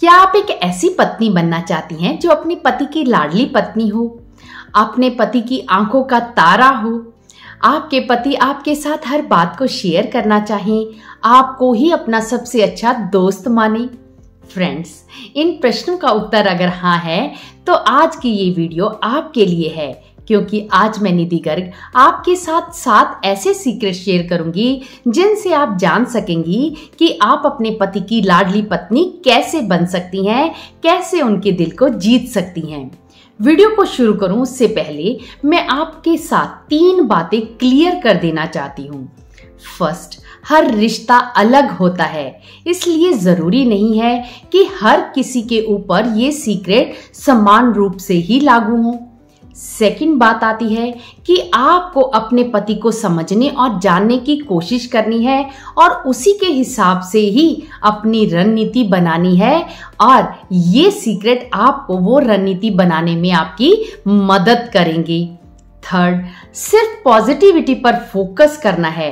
क्या आप एक ऐसी पत्नी बनना चाहती हैं जो अपने पति की लाडली पत्नी हो अपने पति की आंखों का तारा हो आपके पति आपके साथ हर बात को शेयर करना चाहें आपको ही अपना सबसे अच्छा दोस्त माने फ्रेंड्स इन प्रश्नों का उत्तर अगर हाँ है तो आज की ये वीडियो आपके लिए है क्योंकि आज मैं निधि गर्ग आपके साथ सात ऐसे सीक्रेट शेयर करूंगी जिनसे आप जान सकेंगी कि आप अपने पति की लाडली पत्नी कैसे बन सकती हैं कैसे उनके दिल को जीत सकती हैं वीडियो को शुरू करूं उससे पहले मैं आपके साथ तीन बातें क्लियर कर देना चाहती हूँ फर्स्ट हर रिश्ता अलग होता है इसलिए ज़रूरी नहीं है कि हर किसी के ऊपर ये सीक्रेट समान रूप से ही लागू हों सेकंड बात आती है कि आपको अपने पति को समझने और जानने की कोशिश करनी है और उसी के हिसाब से ही अपनी रणनीति बनानी है और ये सीक्रेट आपको वो रणनीति बनाने में आपकी मदद करेंगे थर्ड सिर्फ पॉजिटिविटी पर फोकस करना है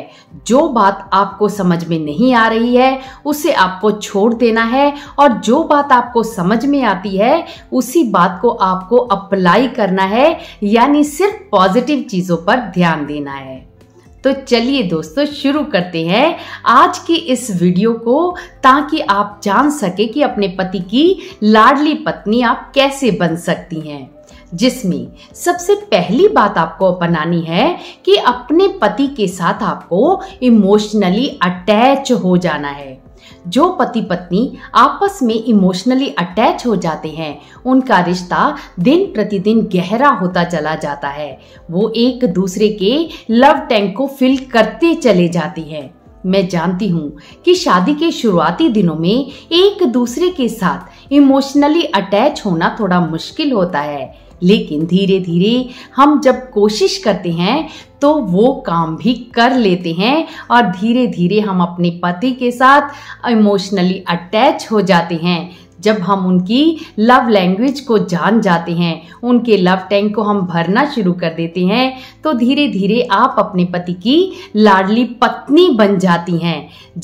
जो बात आपको समझ में नहीं आ रही है उसे आपको छोड़ देना है और जो बात आपको समझ में आती है उसी बात को आपको अप्लाई करना है यानी सिर्फ पॉजिटिव चीज़ों पर ध्यान देना है तो चलिए दोस्तों शुरू करते हैं आज की इस वीडियो को ताकि आप जान सके कि अपने पति की लाडली पत्नी आप कैसे बन सकती हैं जिसमें सबसे पहली बात आपको अपनानी है कि अपने पति के साथ आपको इमोशनली अटैच हो जाना है जो पति पत्नी आपस में इमोशनली अटैच हो जाते हैं उनका रिश्ता दिन प्रतिदिन गहरा होता चला जाता है वो एक दूसरे के लव टैंक को फिल करते चले जाती हैं मैं जानती हूँ कि शादी के शुरुआती दिनों में एक दूसरे के साथ इमोशनली अटैच होना थोड़ा मुश्किल होता है लेकिन धीरे धीरे हम जब कोशिश करते हैं तो वो काम भी कर लेते हैं और धीरे धीरे हम अपने पति के साथ इमोशनली अटैच हो जाते हैं जब हम उनकी लव लैंग्वेज को जान जाते हैं उनके लव टैंक को हम भरना शुरू कर देते हैं तो धीरे धीरे आप अपने पति की लाडली पत्नी बन जाती हैं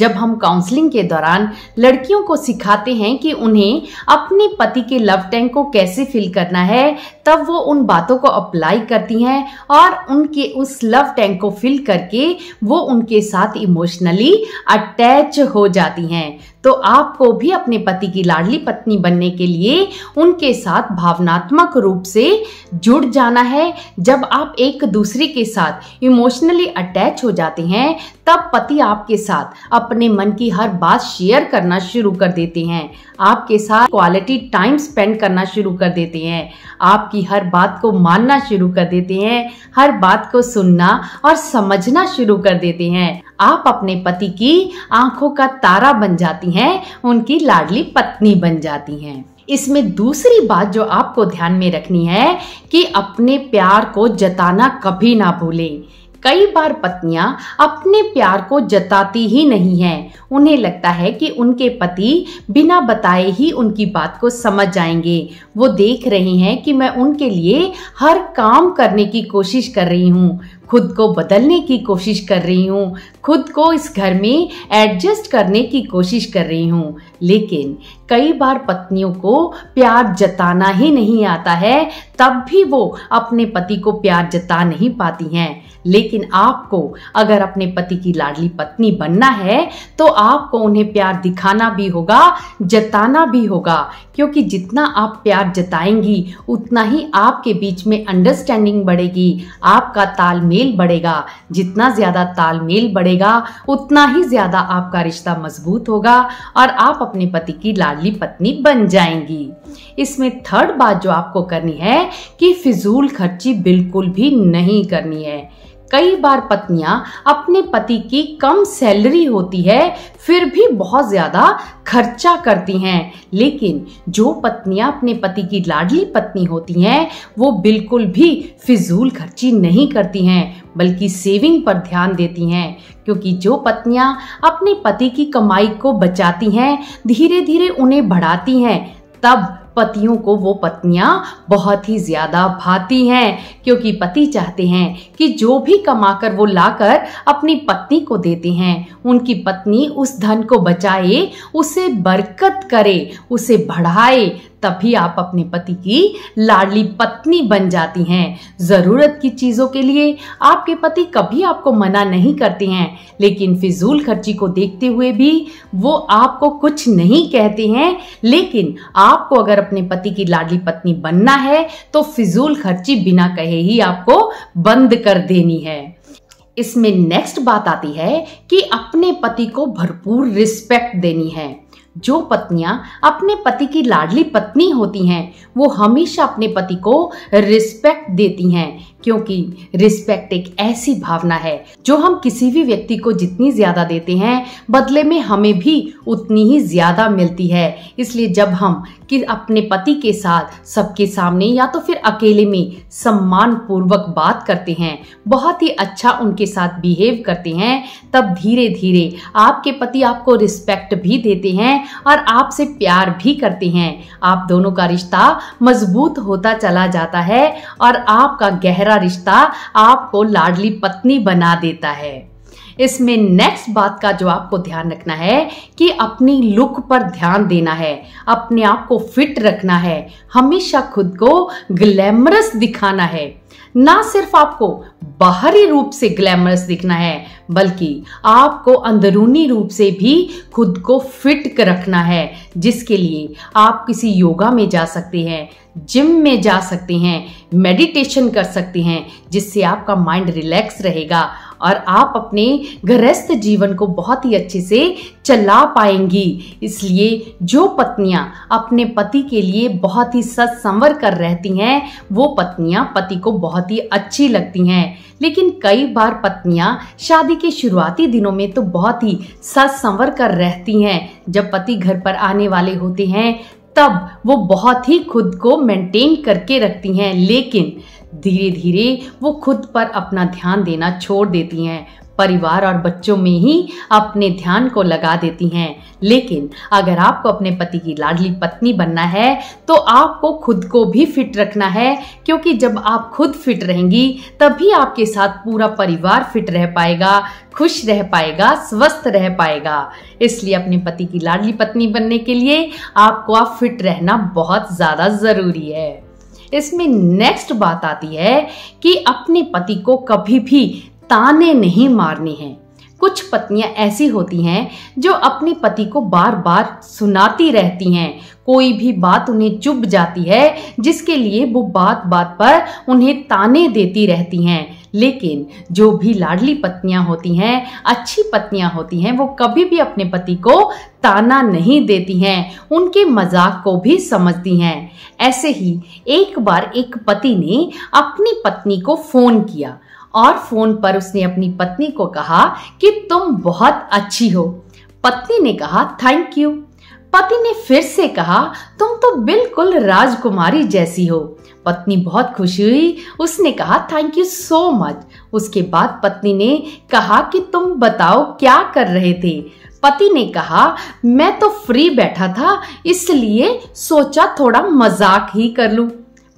जब हम काउंसलिंग के दौरान लड़कियों को सिखाते हैं कि उन्हें अपने पति के लव टैंक को कैसे फिल करना है तब वो उन बातों को अप्लाई करती हैं और उनके उस लव टैंक को फिल करके वो उनके साथ इमोशनली अटैच हो जाती हैं तो आपको भी अपने पति की लाडली पत्नी बनने के लिए उनके साथ भावनात्मक रूप से जुड़ जाना है जब आप एक दूसरे के साथ इमोशनली अटैच हो जाते हैं तब पति आपके साथ अपने मन की हर बात शेयर करना शुरू कर देते हैं आपके साथ क्वालिटी टाइम स्पेंड करना शुरू कर देते हैं आपकी हर बात को मानना शुरू कर देते हैं हर बात को सुनना और समझना शुरू कर देते हैं आप अपने पति की आंखों का तारा बन जाती हैं उनकी लाडली पत्नी बन जाती हैं इसमें दूसरी बात जो आपको ध्यान में रखनी है कि अपने प्यार को जताना कभी ना भूलें कई बार पत्नियां अपने प्यार को जताती ही नहीं हैं उन्हें लगता है कि उनके पति बिना बताए ही उनकी बात को समझ जाएंगे वो देख रहे हैं कि मैं उनके लिए हर काम करने की कोशिश कर रही हूँ खुद को बदलने की कोशिश कर रही हूँ खुद को इस घर में एडजस्ट करने की कोशिश कर रही हूँ लेकिन कई बार पत्नियों को प्यार जताना ही नहीं आता है तब भी वो अपने पति को प्यार जता नहीं पाती हैं लेकिन आपको अगर अपने पति की लाडली पत्नी बनना है तो आपको उन्हें प्यार दिखाना भी होगा जताना भी होगा क्योंकि जितना आप प्यार जताएंगी उतना ही आपके बीच में अंडरस्टैंडिंग बढ़ेगी आपका तालमेल बढ़ेगा जितना ज़्यादा तालमेल बढ़ेगा उतना ही ज़्यादा आपका रिश्ता मजबूत होगा और आप अपने पति की लाडली वाली पत्नी बन जाएंगी इसमें थर्ड बात जो आपको करनी है कि फिजूल खर्ची बिल्कुल भी नहीं करनी है कई बार पत्नियां अपने पति की कम सैलरी होती है फिर भी बहुत ज़्यादा खर्चा करती हैं लेकिन जो पत्नियां अपने पति की लाडली पत्नी होती हैं वो बिल्कुल भी फिजूल खर्ची नहीं करती हैं बल्कि सेविंग पर ध्यान देती हैं क्योंकि जो पत्नियां अपने पति की कमाई को बचाती हैं धीरे धीरे उन्हें बढ़ाती हैं तब पतियों को वो पत्नियां बहुत ही ज्यादा भाती हैं क्योंकि पति चाहते हैं कि जो भी कमाकर वो लाकर अपनी पत्नी को देते हैं उनकी पत्नी उस धन को बचाए उसे बरकत करे उसे बढ़ाए तभी आप अपने पति की लाडली पत्नी बन जाती हैं ज़रूरत की चीज़ों के लिए आपके पति कभी आपको मना नहीं करते हैं लेकिन फिजूल खर्ची को देखते हुए भी वो आपको कुछ नहीं कहते हैं लेकिन आपको अगर अपने पति की लाडली पत्नी बनना है तो फिजूल खर्ची बिना कहे ही आपको बंद कर देनी है इसमें नेक्स्ट बात आती है कि अपने पति को भरपूर रिस्पेक्ट देनी है जो पत्नियां अपने पति की लाडली पत्नी होती हैं वो हमेशा अपने पति को रिस्पेक्ट देती हैं क्योंकि रिस्पेक्ट एक ऐसी भावना है जो हम किसी भी व्यक्ति को जितनी ज्यादा देते हैं बदले में हमें भी उतनी ही ज्यादा मिलती है इसलिए जब हम कि अपने पति के साथ सबके सामने या तो फिर अकेले में सम्मान पूर्वक बात करते हैं बहुत ही अच्छा उनके साथ बिहेव करते हैं तब धीरे धीरे आपके पति आपको रिस्पेक्ट भी देते हैं और आपसे प्यार भी करते हैं आप दोनों का रिश्ता मजबूत होता चला जाता है और आपका गहरा रिश्ता आपको लाडली पत्नी बना देता है इसमें नेक्स्ट बात का जो आपको ध्यान रखना है कि अपनी लुक पर ध्यान देना है अपने आप को फिट रखना है हमेशा खुद को ग्लैमरस दिखाना है ना सिर्फ आपको बाहरी रूप से ग्लैमरस दिखना है बल्कि आपको अंदरूनी रूप से भी खुद को फिट रखना है जिसके लिए आप किसी योगा में जा सकते हैं जिम में जा सकते हैं मेडिटेशन कर सकते हैं जिससे आपका माइंड रिलैक्स रहेगा और आप अपने गृहस्थ जीवन को बहुत ही अच्छे से चला पाएंगी इसलिए जो पत्नियां अपने पति के लिए बहुत ही सत्संवर कर रहती हैं वो पत्नियां पति को बहुत ही अच्छी लगती हैं लेकिन कई बार पत्नियां शादी के शुरुआती दिनों में तो बहुत ही सत्संवर कर रहती हैं जब पति घर पर आने वाले होते हैं तब वो बहुत ही खुद को मेंटेन करके रखती हैं लेकिन धीरे धीरे वो खुद पर अपना ध्यान देना छोड़ देती हैं परिवार और बच्चों में ही अपने ध्यान को लगा देती हैं लेकिन अगर आपको अपने पति की लाडली पत्नी बनना है तो आपको खुद को भी फिट रखना है क्योंकि जब आप खुद फिट रहेंगी तभी आपके साथ पूरा परिवार फिट रह पाएगा खुश रह पाएगा स्वस्थ रह पाएगा इसलिए अपने पति की लाडली पत्नी बनने के लिए आपको आप फिट रहना बहुत ज़्यादा ज़रूरी है इसमें नेक्स्ट बात आती है कि अपने पति को कभी भी ताने नहीं मारने हैं कुछ पत्नियां ऐसी होती हैं जो अपने पति को बार बार सुनाती रहती हैं कोई भी बात उन्हें चुभ जाती है जिसके लिए वो बात बात पर उन्हें ताने देती रहती हैं लेकिन जो भी लाडली पत्नियां होती हैं अच्छी पत्नियां होती हैं वो कभी भी अपने पति को ताना नहीं देती हैं उनके मजाक को भी समझती हैं ऐसे ही एक बार एक पति ने अपनी पत्नी को फोन किया और फोन पर उसने अपनी पत्नी को कहा कि तुम बहुत अच्छी हो पत्नी ने कहा थैंक यू पति ने फिर से कहा तुम तो बिल्कुल राजकुमारी जैसी हो पत्नी बहुत खुशी हुई उसने कहा थैंक यू सो मच उसके बाद पत्नी ने कहा कि तुम बताओ क्या कर रहे थे पति ने कहा मैं तो फ्री बैठा था इसलिए सोचा थोड़ा मजाक ही कर लूं।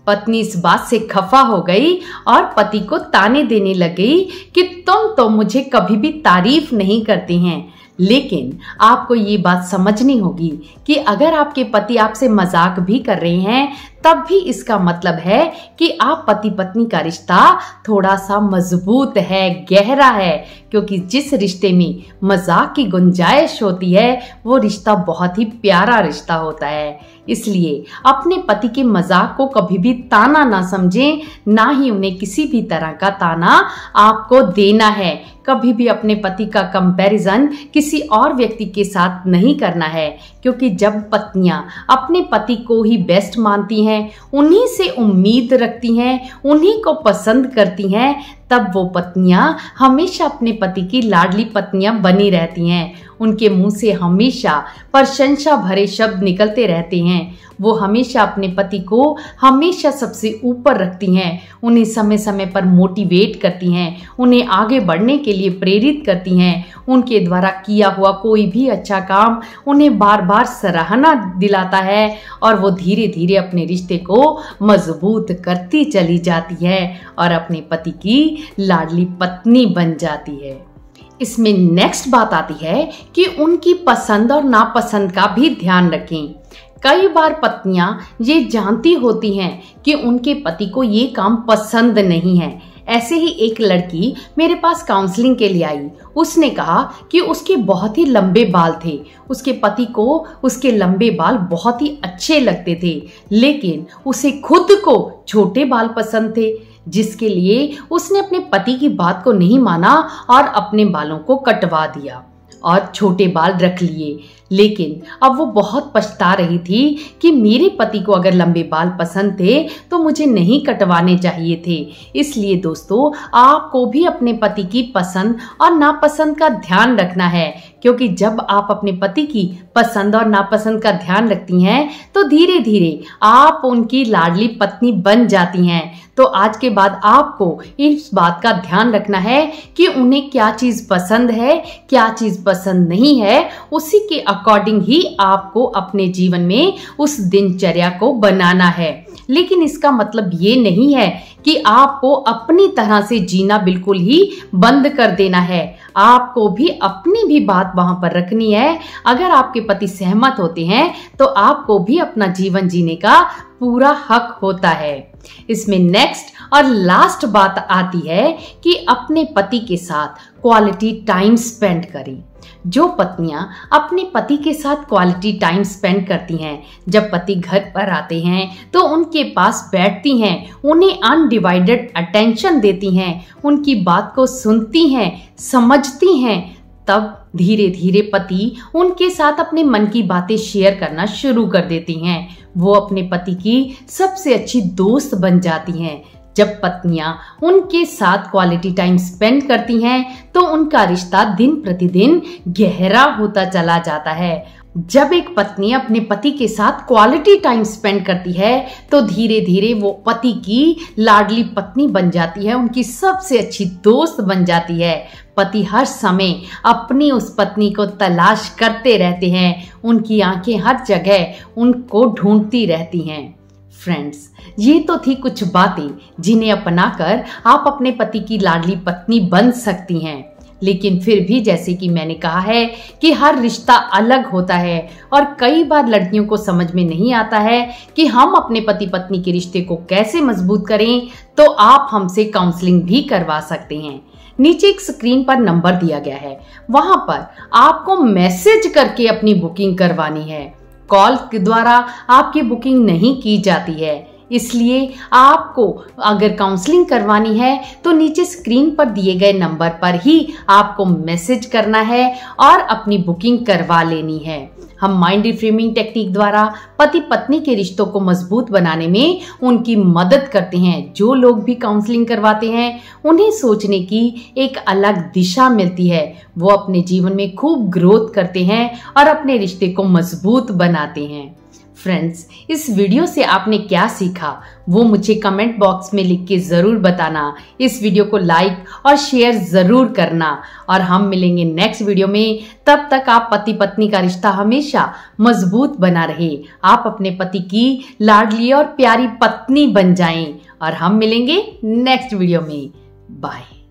पत्नी इस बात से खफा हो गई और पति को ताने देने लगी कि तुम तो मुझे कभी भी तारीफ नहीं करती हैं लेकिन आपको ये बात समझनी होगी कि अगर आपके पति आपसे मजाक भी कर रहे हैं तब भी इसका मतलब है कि आप पति पत्नी का रिश्ता थोड़ा सा मजबूत है गहरा है क्योंकि जिस रिश्ते में मजाक की गुंजाइश होती है वो रिश्ता बहुत ही प्यारा रिश्ता होता है इसलिए अपने पति के मजाक को कभी भी ताना ना समझें ना ही उन्हें किसी भी तरह का ताना आपको देना है कभी भी अपने पति का कंपैरिजन किसी और व्यक्ति के साथ नहीं करना है क्योंकि जब पत्नियां अपने पति को ही बेस्ट मानती हैं उन्हीं से उम्मीद रखती हैं उन्हीं को पसंद करती हैं तब वो पत्नियां हमेशा अपने पति की लाडली पत्नियां बनी रहती हैं उनके मुंह से हमेशा प्रशंसा भरे शब्द निकलते रहते हैं वो हमेशा अपने पति को हमेशा सबसे ऊपर रखती हैं उन्हें समय समय पर मोटिवेट करती हैं उन्हें आगे बढ़ने के लिए प्रेरित करती हैं उनके द्वारा किया हुआ कोई भी अच्छा काम उन्हें बार बार सराहना दिलाता है और वो धीरे धीरे अपने रिश्ते को मजबूत करती चली जाती है और अपने पति की लाडली पत्नी बन जाती है इसमें नेक्स्ट बात आती है कि उनकी पसंद और नापसंद का भी ध्यान रखें कई बार पत्नियां ये जानती होती हैं कि उनके पति को ये काम पसंद नहीं है ऐसे ही एक लड़की मेरे पास काउंसलिंग के लिए आई उसने कहा कि उसके बहुत ही लंबे बाल थे उसके पति को उसके लंबे बाल बहुत ही अच्छे लगते थे लेकिन उसे खुद को छोटे बाल पसंद थे जिसके लिए उसने अपने पति की बात को नहीं माना और अपने बालों को कटवा दिया और छोटे बाल रख लिए लेकिन अब वो बहुत पछता रही थी कि मेरे पति को अगर लंबे बाल पसंद थे तो मुझे नहीं कटवाने चाहिए थे इसलिए दोस्तों आपको भी अपने पति की पसंद और नापसंद का ध्यान रखना है क्योंकि जब आप अपने पति की पसंद और नापसंद का ध्यान रखती हैं तो धीरे धीरे आप उनकी लाडली पत्नी बन जाती हैं तो आज के बाद आपको इस बात का ध्यान रखना है कि उन्हें क्या चीज़ पसंद है क्या चीज़ पसंद नहीं है उसी के अकॉर्डिंग ही आपको अपने जीवन में उस दिनचर्या को बनाना है लेकिन इसका मतलब ये नहीं है कि आपको अपनी तरह से जीना बिल्कुल ही बंद कर देना है आपको भी अपनी भी बात वहां पर रखनी है अगर आपके पति सहमत होते हैं तो आपको भी अपना जीवन जीने का पूरा हक होता है इसमें नेक्स्ट और लास्ट बात आती है कि अपने पति के साथ क्वालिटी टाइम स्पेंड करें जो पत्नियां अपने पति के साथ क्वालिटी टाइम स्पेंड करती हैं जब पति घर पर आते हैं तो उनके पास बैठती हैं उन्हें अनडिवाइडेड अटेंशन देती हैं उनकी बात को सुनती हैं समझती हैं तब धीरे धीरे पति उनके साथ अपने मन की बातें शेयर करना शुरू कर देती हैं वो अपने पति की सबसे अच्छी दोस्त बन जाती हैं जब पत्नियां उनके साथ क्वालिटी टाइम स्पेंड करती हैं तो उनका रिश्ता दिन प्रतिदिन गहरा होता चला जाता है जब एक पत्नी अपने पति के साथ क्वालिटी टाइम स्पेंड करती है तो धीरे धीरे वो पति की लाडली पत्नी बन जाती है उनकी सबसे अच्छी दोस्त बन जाती है पति हर समय अपनी उस पत्नी को तलाश करते रहते हैं उनकी आंखें हर जगह उनको ढूंढती रहती हैं फ्रेंड्स ये तो थी कुछ बातें जिन्हें अपनाकर आप अपने पति की लाडली पत्नी बन सकती हैं लेकिन फिर भी जैसे कि मैंने कहा है कि हर रिश्ता अलग होता है और कई बार लड़कियों को समझ में नहीं आता है कि हम अपने पति पत्नी के रिश्ते को कैसे मजबूत करें तो आप हमसे काउंसलिंग भी करवा सकते हैं नीचे एक स्क्रीन पर नंबर दिया गया है वहां पर आपको मैसेज करके अपनी बुकिंग करवानी है कॉल के द्वारा आपकी बुकिंग नहीं की जाती है इसलिए आपको अगर काउंसलिंग करवानी है तो नीचे स्क्रीन पर दिए गए नंबर पर ही आपको मैसेज करना है और अपनी बुकिंग करवा लेनी है हम माइंड रिफ्रेमिंग टेक्निक द्वारा पति पत्नी के रिश्तों को मजबूत बनाने में उनकी मदद करते हैं जो लोग भी काउंसलिंग करवाते हैं उन्हें सोचने की एक अलग दिशा मिलती है वो अपने जीवन में खूब ग्रोथ करते हैं और अपने रिश्ते को मजबूत बनाते हैं फ्रेंड्स इस वीडियो से आपने क्या सीखा वो मुझे कमेंट बॉक्स में लिख के ज़रूर बताना इस वीडियो को लाइक और शेयर ज़रूर करना और हम मिलेंगे नेक्स्ट वीडियो में तब तक आप पति पत्नी का रिश्ता हमेशा मजबूत बना रहे आप अपने पति की लाडली और प्यारी पत्नी बन जाएं और हम मिलेंगे नेक्स्ट वीडियो में बाय